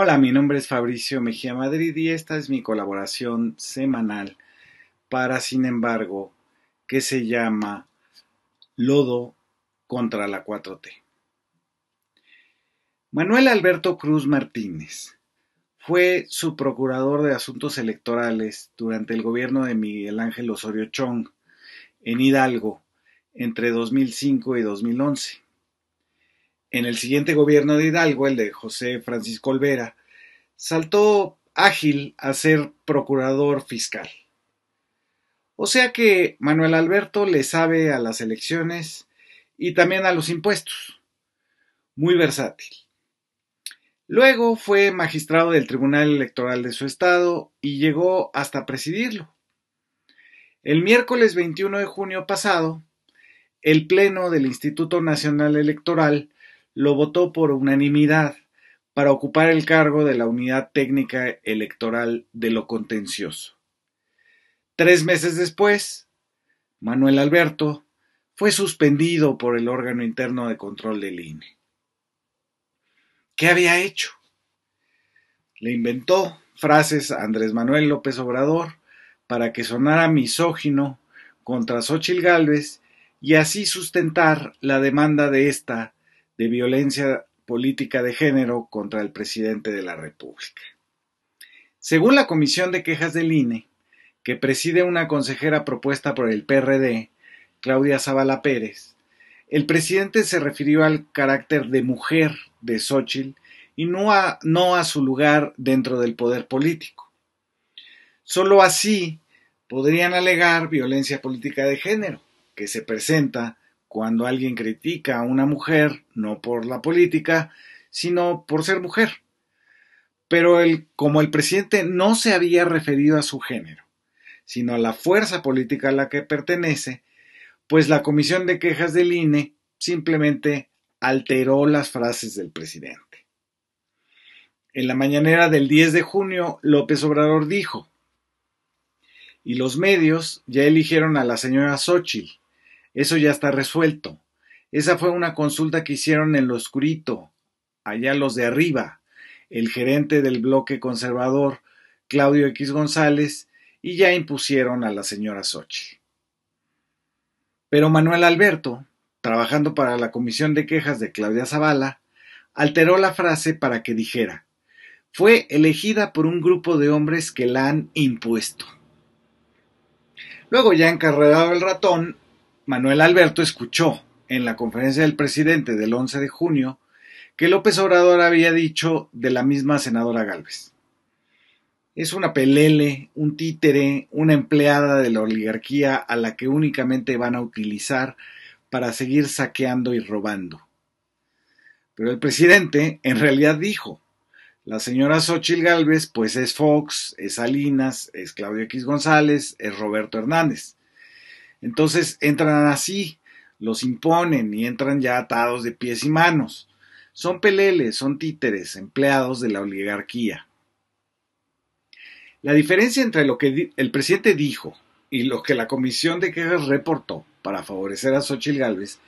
Hola, mi nombre es Fabricio Mejía Madrid y esta es mi colaboración semanal para, sin embargo, que se llama Lodo contra la 4T. Manuel Alberto Cruz Martínez fue su procurador de asuntos electorales durante el gobierno de Miguel Ángel Osorio Chong en Hidalgo entre 2005 y 2011. En el siguiente gobierno de Hidalgo, el de José Francisco Olvera, saltó ágil a ser procurador fiscal. O sea que Manuel Alberto le sabe a las elecciones y también a los impuestos. Muy versátil. Luego fue magistrado del Tribunal Electoral de su estado y llegó hasta presidirlo. El miércoles 21 de junio pasado, el Pleno del Instituto Nacional Electoral lo votó por unanimidad para ocupar el cargo de la Unidad Técnica Electoral de lo Contencioso. Tres meses después, Manuel Alberto fue suspendido por el órgano interno de control del INE. ¿Qué había hecho? Le inventó frases a Andrés Manuel López Obrador para que sonara misógino contra Xochil Gálvez y así sustentar la demanda de esta de violencia política de género contra el presidente de la República. Según la Comisión de Quejas del INE, que preside una consejera propuesta por el PRD, Claudia Zavala Pérez, el presidente se refirió al carácter de mujer de Xochitl y no a, no a su lugar dentro del poder político. Solo así podrían alegar violencia política de género, que se presenta cuando alguien critica a una mujer, no por la política, sino por ser mujer. Pero como el presidente no se había referido a su género, sino a la fuerza política a la que pertenece, pues la Comisión de Quejas del INE simplemente alteró las frases del presidente. En la mañanera del 10 de junio, López Obrador dijo, y los medios ya eligieron a la señora Xochitl, eso ya está resuelto. Esa fue una consulta que hicieron en lo oscurito, allá los de arriba, el gerente del bloque conservador, Claudio X González, y ya impusieron a la señora Sochi. Pero Manuel Alberto, trabajando para la comisión de quejas de Claudia Zavala, alteró la frase para que dijera, fue elegida por un grupo de hombres que la han impuesto. Luego ya encarregado el ratón, Manuel Alberto escuchó en la conferencia del presidente del 11 de junio que López Obrador había dicho de la misma senadora Galvez. Es una pelele, un títere, una empleada de la oligarquía a la que únicamente van a utilizar para seguir saqueando y robando. Pero el presidente en realidad dijo, la señora Xochil Gálvez pues es Fox, es Salinas, es Claudio X González, es Roberto Hernández. Entonces entran así, los imponen y entran ya atados de pies y manos. Son peleles, son títeres, empleados de la oligarquía. La diferencia entre lo que el presidente dijo y lo que la Comisión de Quejas reportó para favorecer a Xochitl Gálvez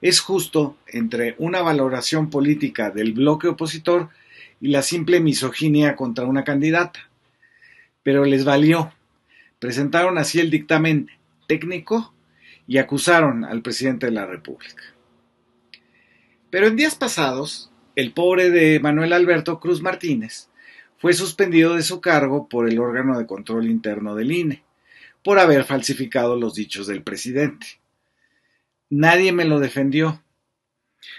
es justo entre una valoración política del bloque opositor y la simple misoginia contra una candidata. Pero les valió. Presentaron así el dictamen técnico y acusaron al presidente de la República. Pero en días pasados, el pobre de Manuel Alberto Cruz Martínez fue suspendido de su cargo por el órgano de control interno del INE, por haber falsificado los dichos del presidente. Nadie me lo defendió.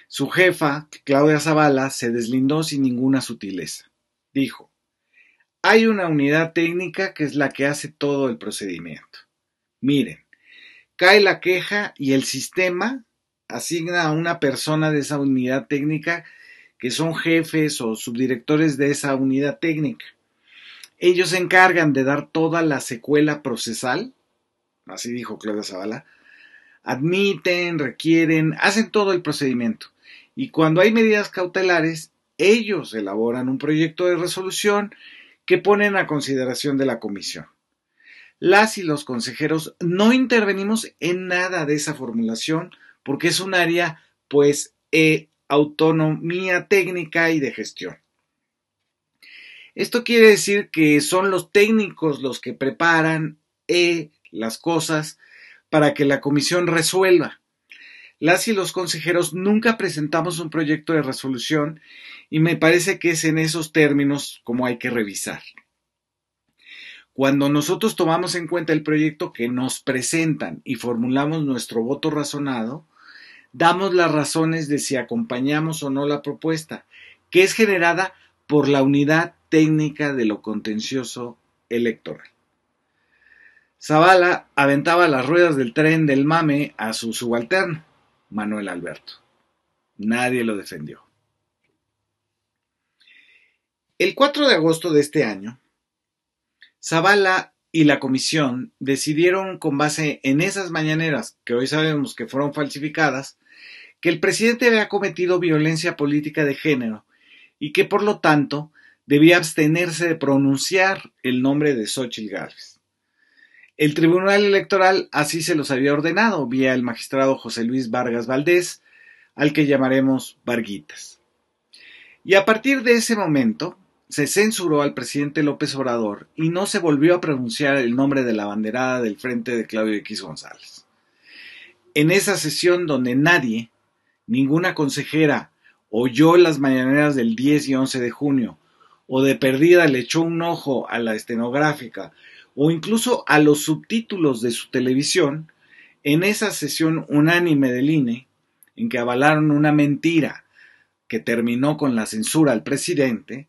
Su jefa, Claudia Zavala, se deslindó sin ninguna sutileza. Dijo, hay una unidad técnica que es la que hace todo el procedimiento. Miren, cae la queja y el sistema asigna a una persona de esa unidad técnica que son jefes o subdirectores de esa unidad técnica. Ellos se encargan de dar toda la secuela procesal, así dijo Claudia Zavala, admiten, requieren, hacen todo el procedimiento. Y cuando hay medidas cautelares, ellos elaboran un proyecto de resolución que ponen a consideración de la comisión las y los consejeros no intervenimos en nada de esa formulación porque es un área pues E, autonomía técnica y de gestión. Esto quiere decir que son los técnicos los que preparan eh, las cosas para que la comisión resuelva. Las y los consejeros nunca presentamos un proyecto de resolución y me parece que es en esos términos como hay que revisar cuando nosotros tomamos en cuenta el proyecto que nos presentan y formulamos nuestro voto razonado, damos las razones de si acompañamos o no la propuesta, que es generada por la unidad técnica de lo contencioso electoral. Zavala aventaba las ruedas del tren del mame a su subalterno, Manuel Alberto. Nadie lo defendió. El 4 de agosto de este año, Zavala y la comisión decidieron con base en esas mañaneras, que hoy sabemos que fueron falsificadas, que el presidente había cometido violencia política de género y que por lo tanto debía abstenerse de pronunciar el nombre de Xochitl Gálvez. El Tribunal Electoral así se los había ordenado vía el magistrado José Luis Vargas Valdés, al que llamaremos Varguitas. Y a partir de ese momento, se censuró al presidente López Obrador y no se volvió a pronunciar el nombre de la banderada del frente de Claudio X González. En esa sesión donde nadie, ninguna consejera, oyó las mañaneras del 10 y 11 de junio, o de perdida le echó un ojo a la estenográfica, o incluso a los subtítulos de su televisión, en esa sesión unánime del INE, en que avalaron una mentira que terminó con la censura al presidente,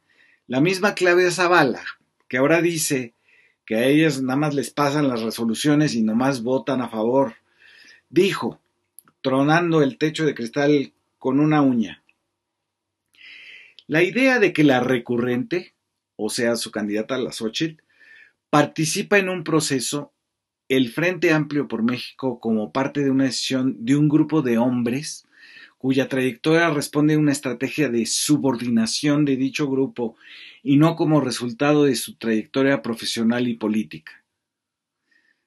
la misma Claudia Zavala, que ahora dice que a ellas nada más les pasan las resoluciones y nomás votan a favor, dijo, tronando el techo de cristal con una uña. La idea de que la recurrente, o sea, su candidata a la Xochitl, participa en un proceso, el Frente Amplio por México, como parte de una decisión de un grupo de hombres, cuya trayectoria responde a una estrategia de subordinación de dicho grupo y no como resultado de su trayectoria profesional y política.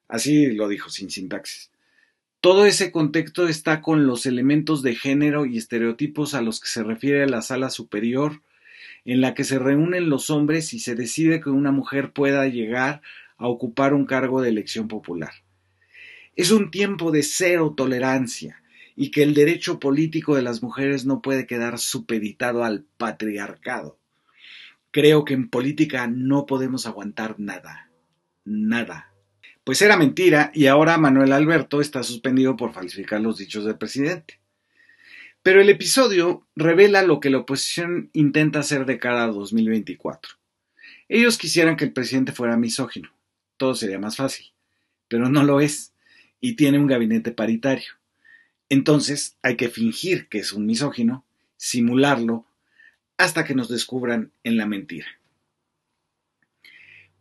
Así lo dijo sin sintaxis. Todo ese contexto está con los elementos de género y estereotipos a los que se refiere la sala superior, en la que se reúnen los hombres y se decide que una mujer pueda llegar a ocupar un cargo de elección popular. Es un tiempo de cero tolerancia, y que el derecho político de las mujeres no puede quedar supeditado al patriarcado. Creo que en política no podemos aguantar nada. Nada. Pues era mentira y ahora Manuel Alberto está suspendido por falsificar los dichos del presidente. Pero el episodio revela lo que la oposición intenta hacer de cara a 2024. Ellos quisieran que el presidente fuera misógino. Todo sería más fácil. Pero no lo es. Y tiene un gabinete paritario. Entonces hay que fingir que es un misógino, simularlo, hasta que nos descubran en la mentira.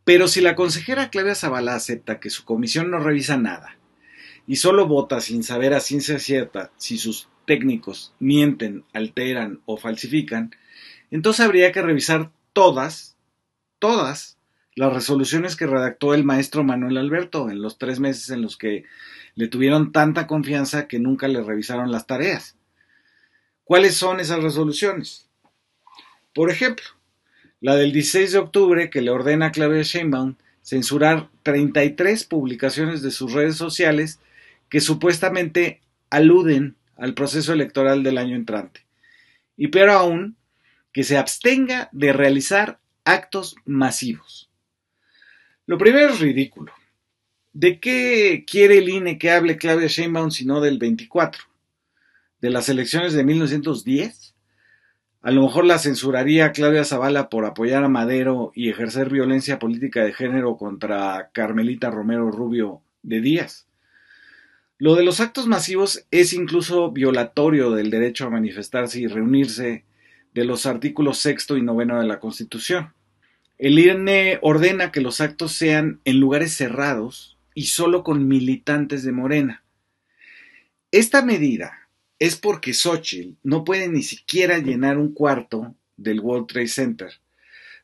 Pero si la consejera Claudia Zavala acepta que su comisión no revisa nada y solo vota sin saber a ciencia cierta si sus técnicos mienten, alteran o falsifican, entonces habría que revisar todas, todas las resoluciones que redactó el maestro Manuel Alberto en los tres meses en los que le tuvieron tanta confianza que nunca le revisaron las tareas. ¿Cuáles son esas resoluciones? Por ejemplo, la del 16 de octubre que le ordena a Claudia Sheinbaum censurar 33 publicaciones de sus redes sociales que supuestamente aluden al proceso electoral del año entrante. Y peor aún, que se abstenga de realizar actos masivos. Lo primero es ridículo. ¿De qué quiere el INE que hable Claudia Sheinbaum sino del 24? ¿De las elecciones de 1910? A lo mejor la censuraría Claudia Zavala por apoyar a Madero y ejercer violencia política de género contra Carmelita Romero Rubio de Díaz. Lo de los actos masivos es incluso violatorio del derecho a manifestarse y reunirse de los artículos sexto y noveno de la Constitución. El INE ordena que los actos sean en lugares cerrados, y solo con militantes de Morena. Esta medida es porque Xochitl no puede ni siquiera llenar un cuarto del World Trade Center,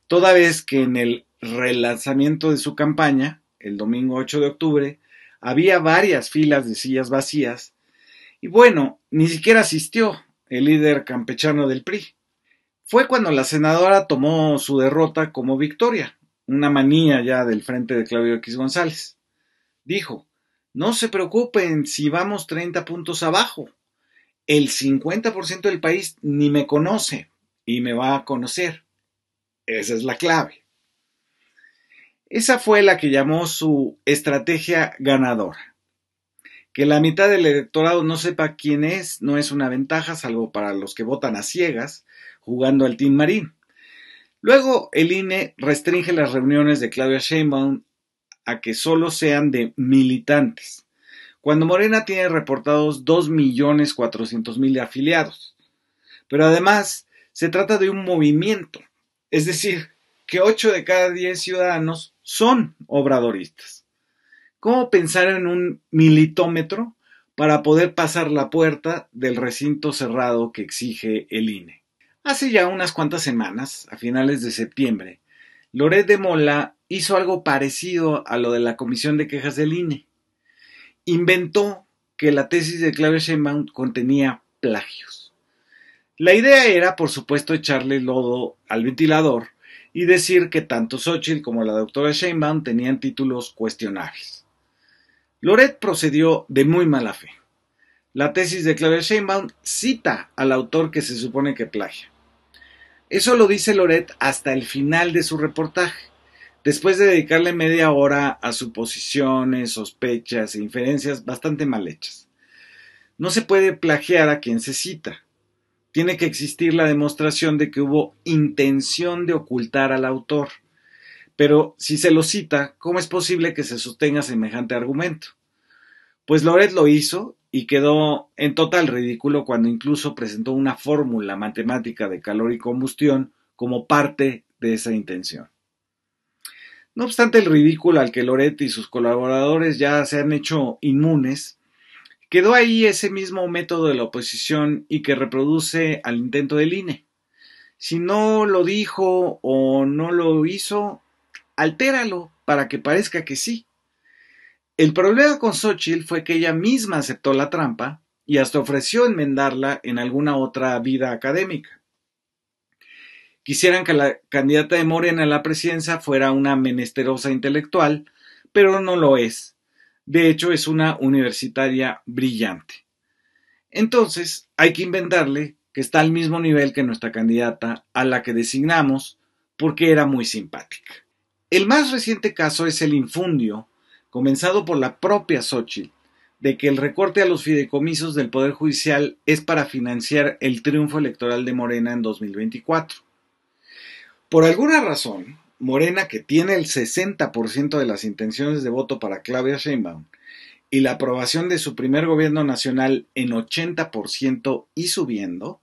toda vez que en el relanzamiento de su campaña, el domingo 8 de octubre, había varias filas de sillas vacías y bueno, ni siquiera asistió el líder campechano del PRI. Fue cuando la senadora tomó su derrota como victoria, una manía ya del frente de Claudio X González dijo, no se preocupen si vamos 30 puntos abajo. El 50% del país ni me conoce y me va a conocer. Esa es la clave. Esa fue la que llamó su estrategia ganadora. Que la mitad del electorado no sepa quién es no es una ventaja, salvo para los que votan a ciegas, jugando al Team Marín. Luego, el INE restringe las reuniones de Claudia Sheinbaum a que solo sean de militantes. Cuando Morena tiene reportados 2.400.000 afiliados. Pero además, se trata de un movimiento, es decir, que 8 de cada 10 ciudadanos son obradoristas. ¿Cómo pensar en un militómetro para poder pasar la puerta del recinto cerrado que exige el INE? Hace ya unas cuantas semanas, a finales de septiembre, Loret de Mola hizo algo parecido a lo de la Comisión de Quejas del INE. Inventó que la tesis de Claudia Sheinbaum contenía plagios. La idea era, por supuesto, echarle lodo al ventilador y decir que tanto Xochitl como la doctora Sheinbaum tenían títulos cuestionables. Loret procedió de muy mala fe. La tesis de Claudia Sheinbaum cita al autor que se supone que plagia. Eso lo dice Loret hasta el final de su reportaje. Después de dedicarle media hora a suposiciones, sospechas e inferencias bastante mal hechas. No se puede plagiar a quien se cita. Tiene que existir la demostración de que hubo intención de ocultar al autor. Pero si se lo cita, ¿cómo es posible que se sostenga semejante argumento? Pues Loret lo hizo y quedó en total ridículo cuando incluso presentó una fórmula matemática de calor y combustión como parte de esa intención. No obstante el ridículo al que Loretti y sus colaboradores ya se han hecho inmunes, quedó ahí ese mismo método de la oposición y que reproduce al intento del INE. Si no lo dijo o no lo hizo, altéralo para que parezca que sí. El problema con Xochitl fue que ella misma aceptó la trampa y hasta ofreció enmendarla en alguna otra vida académica. Quisieran que la candidata de Morena a la presidencia fuera una menesterosa intelectual, pero no lo es. De hecho, es una universitaria brillante. Entonces, hay que inventarle que está al mismo nivel que nuestra candidata a la que designamos porque era muy simpática. El más reciente caso es el infundio, comenzado por la propia Xochitl, de que el recorte a los fideicomisos del Poder Judicial es para financiar el triunfo electoral de Morena en 2024. Por alguna razón, Morena, que tiene el 60% de las intenciones de voto para Claudia Sheinbaum y la aprobación de su primer gobierno nacional en 80% y subiendo,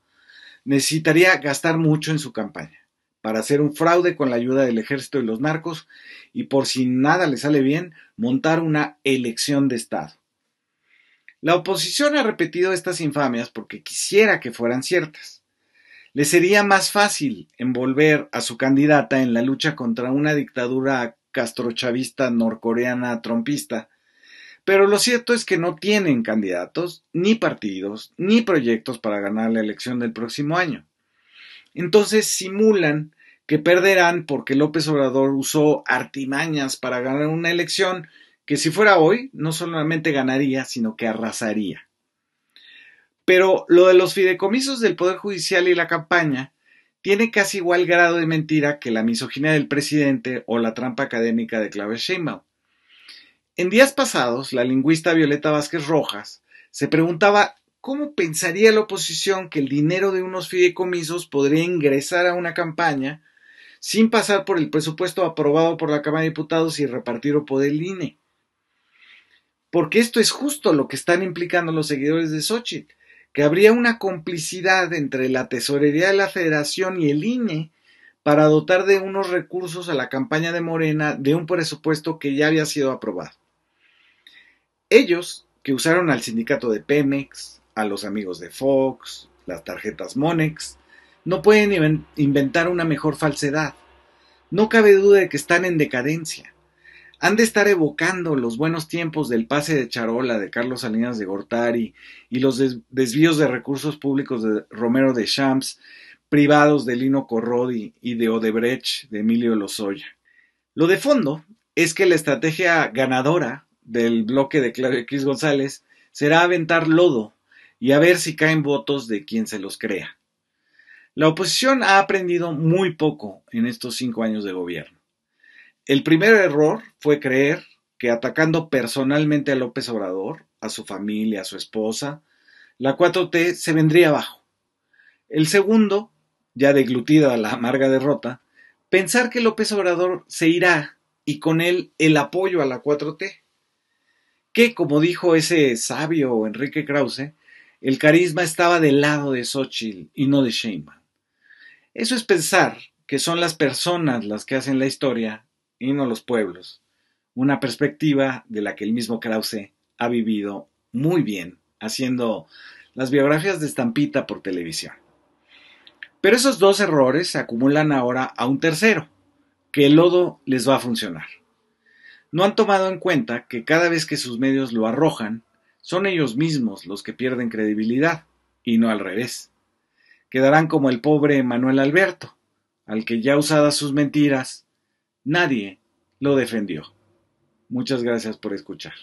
necesitaría gastar mucho en su campaña para hacer un fraude con la ayuda del ejército y los narcos y por si nada le sale bien, montar una elección de Estado. La oposición ha repetido estas infamias porque quisiera que fueran ciertas le sería más fácil envolver a su candidata en la lucha contra una dictadura castrochavista norcoreana trompista. Pero lo cierto es que no tienen candidatos, ni partidos, ni proyectos para ganar la elección del próximo año. Entonces simulan que perderán porque López Obrador usó artimañas para ganar una elección que si fuera hoy no solamente ganaría, sino que arrasaría. Pero lo de los fideicomisos del Poder Judicial y la campaña tiene casi igual grado de mentira que la misoginia del presidente o la trampa académica de Claudia Sheinbaum. En días pasados, la lingüista Violeta Vázquez Rojas se preguntaba cómo pensaría la oposición que el dinero de unos fideicomisos podría ingresar a una campaña sin pasar por el presupuesto aprobado por la Cámara de Diputados y repartido por el INE. Porque esto es justo lo que están implicando los seguidores de Xochitl que habría una complicidad entre la Tesorería de la Federación y el INE para dotar de unos recursos a la campaña de Morena de un presupuesto que ya había sido aprobado. Ellos, que usaron al sindicato de Pemex, a los amigos de Fox, las tarjetas Monex, no pueden inventar una mejor falsedad. No cabe duda de que están en decadencia han de estar evocando los buenos tiempos del pase de Charola de Carlos Salinas de Gortari y los desvíos de recursos públicos de Romero de Champs, privados de Lino Corrodi y de Odebrecht de Emilio Lozoya. Lo de fondo es que la estrategia ganadora del bloque de Claudio X González será aventar lodo y a ver si caen votos de quien se los crea. La oposición ha aprendido muy poco en estos cinco años de gobierno. El primer error fue creer que atacando personalmente a López Obrador, a su familia, a su esposa, la 4T se vendría abajo. El segundo, ya deglutida la amarga derrota, pensar que López Obrador se irá y con él el apoyo a la 4T, que, como dijo ese sabio Enrique Krause, el carisma estaba del lado de Xochitl y no de Sheinbaum. Eso es pensar que son las personas las que hacen la historia y no los pueblos, una perspectiva de la que el mismo Krause ha vivido muy bien, haciendo las biografías de estampita por televisión. Pero esos dos errores se acumulan ahora a un tercero, que el lodo les va a funcionar. No han tomado en cuenta que cada vez que sus medios lo arrojan, son ellos mismos los que pierden credibilidad, y no al revés. Quedarán como el pobre Manuel Alberto, al que ya usadas sus mentiras, nadie lo defendió. Muchas gracias por escuchar.